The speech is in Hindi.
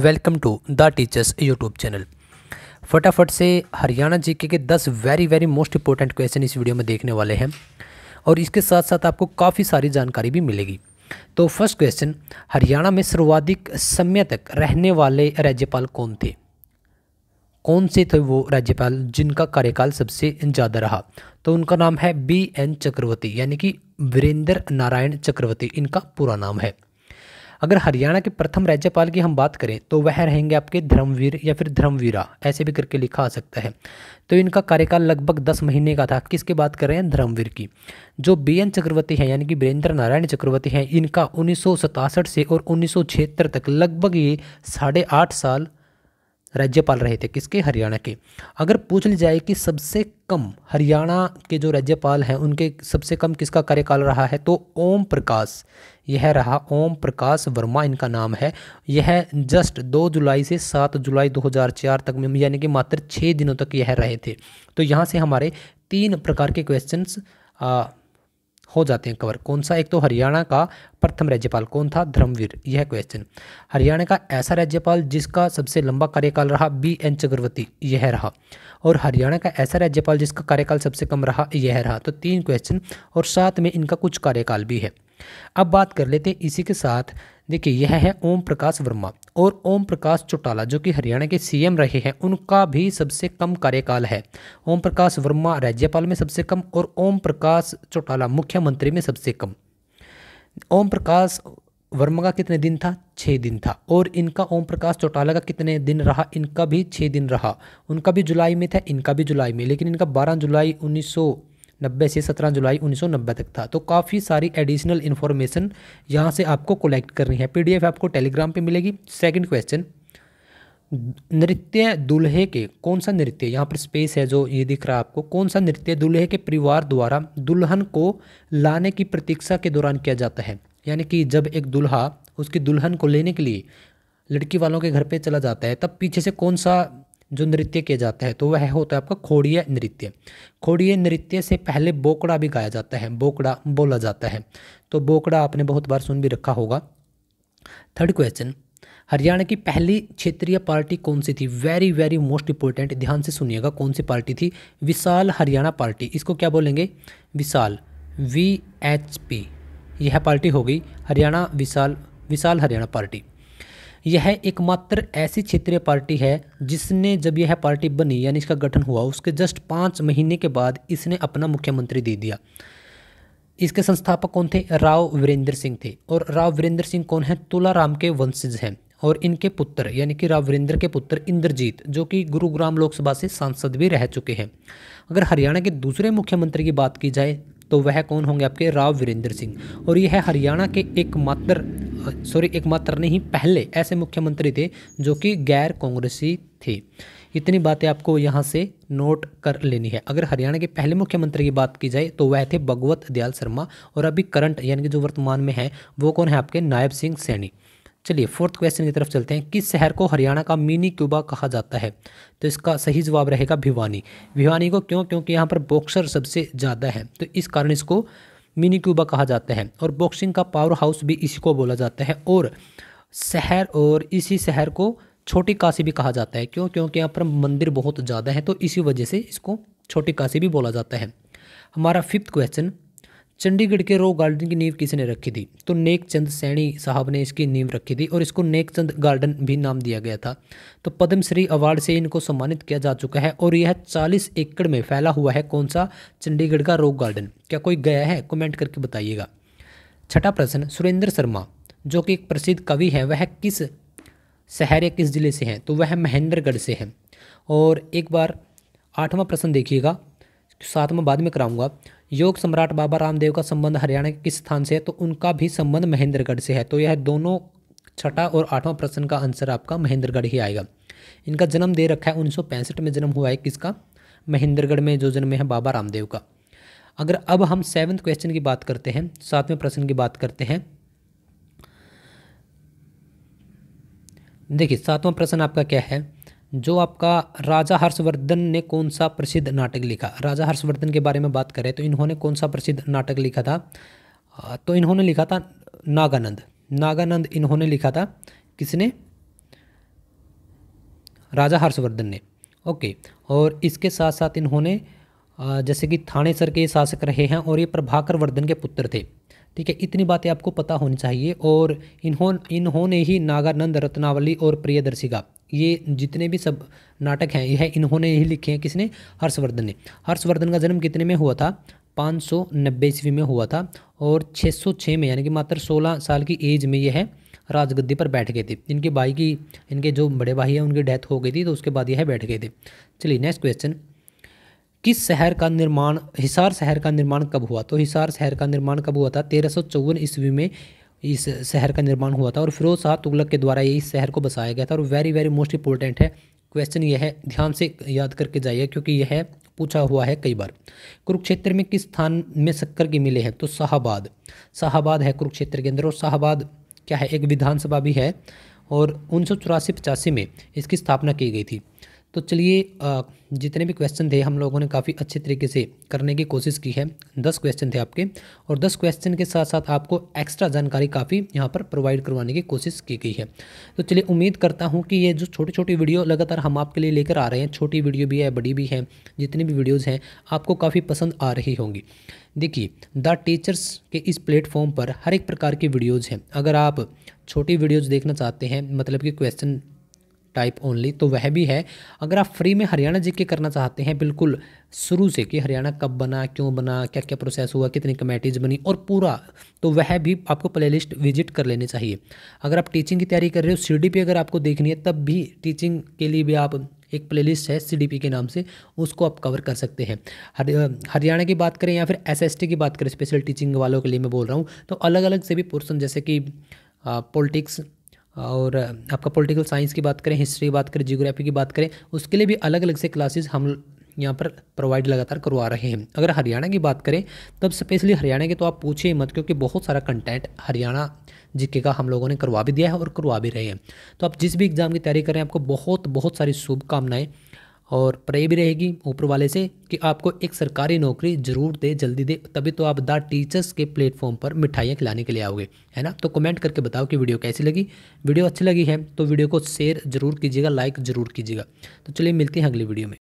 welcome to the teachers YouTube channel फटाफट से हरियाणा जीके के 10 very very most important question इस वीडियो में देखने वाले हैं और इसके साथ साथ आपको काफ़ी सारी जानकारी भी मिलेगी तो फर्स्ट क्वेश्चन हरियाणा में सर्वाधिक समय तक रहने वाले राज्यपाल कौन थे कौन से थे वो राज्यपाल जिनका कार्यकाल सबसे ज़्यादा रहा तो उनका नाम है बी एन चक्रवर्ती यानी कि वीरेंद्र नारायण चक्रवर्ती इनका पूरा नाम है अगर हरियाणा के प्रथम राज्यपाल की हम बात करें तो वह रहेंगे आपके धर्मवीर या फिर धर्मवीरा ऐसे भी करके लिखा आ सकता है तो इनका कार्यकाल लगभग दस महीने का था किसकी बात कर रहे हैं धर्मवीर की जो बी एन चक्रवर्ती हैं यानी कि वीरेंद्र नारायण चक्रवर्ती हैं इनका उन्नीस से और उन्नीस तक लगभग ये साढ़े साल राज्यपाल रहे थे किसके हरियाणा के अगर पूछ ली जाए कि सबसे कम हरियाणा के जो राज्यपाल हैं उनके सबसे कम किसका कार्यकाल रहा है तो ओम प्रकाश यह रहा ओम प्रकाश वर्मा इनका नाम है यह जस्ट दो जुलाई से सात जुलाई 2004 तक में यानी कि मात्र छः दिनों तक यह रहे थे तो यहाँ से हमारे तीन प्रकार के क्वेश्चंस हो जाते हैं कवर कौन सा एक तो हरियाणा का प्रथम राज्यपाल कौन था धर्मवीर यह क्वेश्चन हरियाणा का ऐसा राज्यपाल जिसका सबसे लंबा कार्यकाल रहा बी एन चक्रवर्ती यह रहा और हरियाणा का ऐसा राज्यपाल जिसका कार्यकाल सबसे कम रहा यह रहा तो तीन क्वेश्चन और साथ में इनका कुछ कार्यकाल भी है अब बात कर लेते हैं इसी के साथ देखिए यह है ओम प्रकाश वर्मा और ओम प्रकाश चौटाला जो कि हरियाणा के सीएम रहे हैं उनका भी सबसे कम कार्यकाल है ओम प्रकाश वर्मा राज्यपाल में सबसे कम और ओम प्रकाश चौटाला मुख्यमंत्री में सबसे कम ओम प्रकाश वर्मा का कितने दिन था छः दिन था और इनका ओम प्रकाश चौटाला का कितने दिन रहा इनका भी छः दिन रहा उनका भी जुलाई में था इनका भी जुलाई में लेकिन इनका बारह जुलाई उन्नीस नब्बे से सत्रह जुलाई नब्बे तक था तो काफ़ी सारी एडिशनल इन्फॉर्मेशन यहाँ से आपको कलेक्ट करनी है पी आपको टेलीग्राम पर मिलेगी सेकेंड क्वेश्चन नृत्य दुल्हे के कौन सा नृत्य यहाँ पर स्पेस है जो ये दिख रहा है आपको कौन सा नृत्य दुल्हे के परिवार द्वारा दुल्हन को लाने की प्रतीक्षा के दौरान किया जाता है यानी कि जब एक दुल्हा उसकी दुल्हन को लेने के लिए लड़की वालों के घर पे चला जाता है तब पीछे से कौन सा जो नृत्य किया जाता है तो वह होता है आपका खोड़िया नृत्य खोड़िया नृत्य से पहले बोकड़ा भी गाया जाता है बोकड़ा बोला जाता है तो बोकड़ा आपने बहुत बार सुन भी रखा होगा थर्ड क्वेश्चन हरियाणा की पहली क्षेत्रीय पार्टी कौन सी थी वेरी वेरी मोस्ट इंपॉर्टेंट ध्यान से सुनिएगा कौन सी पार्टी थी विशाल हरियाणा पार्टी इसको क्या बोलेंगे विशाल वी एच पी यह पार्टी होगी हरियाणा विशाल विशाल हरियाणा पार्टी यह एकमात्र ऐसी क्षेत्रीय पार्टी है जिसने जब यह पार्टी बनी यानी इसका गठन हुआ उसके जस्ट पाँच महीने के बाद इसने अपना मुख्यमंत्री दे दिया इसके संस्थापक कौन थे राव वीरेंद्र सिंह थे और राव वीरेंद्र सिंह कौन है तुलाराम के वंशज हैं और इनके पुत्र यानी कि राव वीरेंद्र के पुत्र इंद्रजीत जो कि गुरुग्राम लोकसभा से सांसद भी रह चुके हैं अगर हरियाणा के दूसरे मुख्यमंत्री की बात की जाए तो वह कौन होंगे आपके राव वीरेंद्र सिंह और यह हरियाणा के एकमात्र सॉरी एकमात्र नहीं पहले ऐसे मुख्यमंत्री थे जो कि गैर कांग्रेसी थे इतनी बातें आपको यहाँ से नोट कर लेनी है अगर हरियाणा के पहले मुख्यमंत्री की बात की जाए तो वह थे भगवत दयाल शर्मा और अभी करंट यानी कि जो वर्तमान में है वो कौन है आपके नायब सिंह सैनी चलिए फोर्थ क्वेश्चन की तरफ चलते हैं किस शहर को हरियाणा का मिनी क्यूबा कहा जाता है तो इसका सही जवाब रहेगा भिवानी भिवानी को क्यों क्योंकि यहाँ पर बॉक्सर सबसे ज़्यादा है तो इस कारण इसको मिनी क्यूबा कहा जाता है और बॉक्सिंग का पावर हाउस भी इसी को बोला जाता है और शहर और इसी शहर को छोटी काशी भी कहा जाता है क्यों क्योंकि यहाँ पर मंदिर बहुत ज़्यादा है तो इसी वजह से इसको छोटी काशी भी बोला जाता है हमारा फिफ्थ क्वेश्चन चंडीगढ़ के रॉक गार्डन की नींव किसी ने रखी थी तो नेक चंद सैनी साहब ने इसकी नींव रखी थी और इसको नेक चंद गार्डन भी नाम दिया गया था तो पद्मश्री अवार्ड से इनको सम्मानित किया जा चुका है और यह चालीस एकड़ में फैला हुआ है कौन सा चंडीगढ़ का रॉक गार्डन क्या कोई गया है कमेंट करके बताइएगा छठा प्रश्न सुरेंद्र शर्मा जो कि एक प्रसिद्ध कवि है वह किस शहर या किस ज़िले से हैं तो वह महेंद्रगढ़ से हैं और एक बार आठवां प्रश्न देखिएगा साथ में बाद में कराऊंगा योग सम्राट बाबा रामदेव का संबंध हरियाणा के किस स्थान से है तो उनका भी संबंध महेंद्रगढ़ से है तो यह दोनों छठा और आठवां प्रश्न का आंसर आपका महेंद्रगढ़ ही आएगा इनका जन्म दे रखा है उन्नीस में जन्म हुआ है किसका महेंद्रगढ़ में जो जन्म है बाबा रामदेव का अगर अब हम सेवन्थ क्वेश्चन की बात करते हैं सातवें प्रश्न की बात करते हैं देखिए सातवां प्रश्न आपका क्या है जो आपका राजा हर्षवर्धन ने कौन सा प्रसिद्ध नाटक लिखा राजा हर्षवर्धन के बारे में बात करें तो इन्होंने कौन सा प्रसिद्ध नाटक लिखा था तो इन्होंने लिखा था नागानंद नागानंद इन्होंने लिखा था किसने राजा हर्षवर्धन ने ओके और इसके साथ साथ इन्होंने जैसे कि थानेसर के शासक रहे हैं और ये प्रभाकर वर्धन के पुत्र थे ठीक है इतनी बातें आपको पता होनी चाहिए और इन्हों इन्होंने ही नागानंद रत्नावली और प्रियदर्शिका ये जितने भी सब नाटक हैं यह इन्होंने ही लिखे हैं किसने हर्षवर्धन ने हर्षवर्धन का जन्म कितने में हुआ था पाँच सौ नब्बे ईस्वी में हुआ था और छः सौ छः में यानी कि मात्र सोलह साल की एज में यह राजगद्दी पर बैठ गए थे इनके भाई की इनके जो बड़े भाई हैं उनकी डेथ हो गई थी तो उसके बाद यह बैठ गए थे चलिए नेक्स्ट क्वेश्चन किस शहर का निर्माण हिसार शहर का निर्माण कब हुआ तो हिसार शहर का निर्माण कब हुआ था तेरह ईस्वी में इस शहर का निर्माण हुआ था और फिरोज शाह तुगलक के द्वारा ये इस शहर को बसाया गया था और वेरी वेरी मोस्ट इंपॉर्टेंट है क्वेश्चन यह है ध्यान से याद करके जाइए क्योंकि यह पूछा हुआ है कई बार कुरुक्षेत्र में किस स्थान में शक्कर की मिले हैं तो शाहबाद शाहबाद है कुरुक्षेत्र के अंदर और शाहबाद क्या है एक विधानसभा भी है और उन्नीस सौ में इसकी स्थापना की गई थी तो चलिए जितने भी क्वेश्चन थे हम लोगों ने काफ़ी अच्छे तरीके से करने की कोशिश की है दस क्वेश्चन थे आपके और दस क्वेश्चन के साथ साथ आपको एक्स्ट्रा जानकारी काफ़ी यहाँ पर प्रोवाइड करवाने की कोशिश की गई है तो चलिए उम्मीद करता हूँ कि ये जो छोटी छोटी वीडियो लगातार हम आपके लिए लेकर आ रहे हैं छोटी वीडियो भी है बड़ी भी है जितनी भी वीडियोज़ हैं आपको काफ़ी पसंद आ रही होंगी देखिए द टीचर्स के इस प्लेटफॉर्म पर हर एक प्रकार की वीडियोज़ हैं अगर आप छोटी वीडियोज़ देखना चाहते हैं मतलब कि क्वेश्चन टाइप ओनली तो वह भी है अगर आप फ्री में हरियाणा जीके करना चाहते हैं बिल्कुल शुरू से कि हरियाणा कब बना क्यों बना क्या क्या प्रोसेस हुआ कितनी कमेटीज़ बनी और पूरा तो वह भी आपको प्लेलिस्ट विजिट कर लेनी चाहिए अगर आप टीचिंग की तैयारी कर रहे हो सी अगर आपको देखनी है तब भी टीचिंग के लिए भी आप एक प्लेलिस्ट है सी के नाम से उसको आप कवर कर सकते हैं हरियाणा की बात करें या फिर एस की बात करें स्पेशल टीचिंग वालों के लिए मैं बोल रहा हूँ तो अलग अलग से भी पोर्सन जैसे कि पॉलिटिक्स और आपका पॉलिटिकल साइंस की बात करें हिस्ट्री की बात करें जियोग्राफी की बात करें उसके लिए भी अलग अलग से क्लासेस हम यहाँ पर प्रोवाइड लगातार करवा रहे हैं अगर हरियाणा की बात करें तब स्पेशली हरियाणा के तो आप पूछिए मत क्योंकि बहुत सारा कंटेंट हरियाणा जीके का हम लोगों ने करवा भी दिया है और करवा भी रहे हैं तो आप जिस भी एग्ज़ाम की तैयारी करें आपको बहुत बहुत सारी शुभकामनाएँ और प्रे भी रहेगी ऊपर वाले से कि आपको एक सरकारी नौकरी ज़रूर दे जल्दी दे तभी तो आप द टीचर्स के प्लेटफॉर्म पर मिठाइयाँ खिलाने के लिए आओगे है ना तो कमेंट करके बताओ कि वीडियो कैसी लगी वीडियो अच्छी लगी है तो वीडियो को शेयर ज़रूर कीजिएगा लाइक ज़रूर कीजिएगा तो चलिए मिलती हैं अगली वीडियो में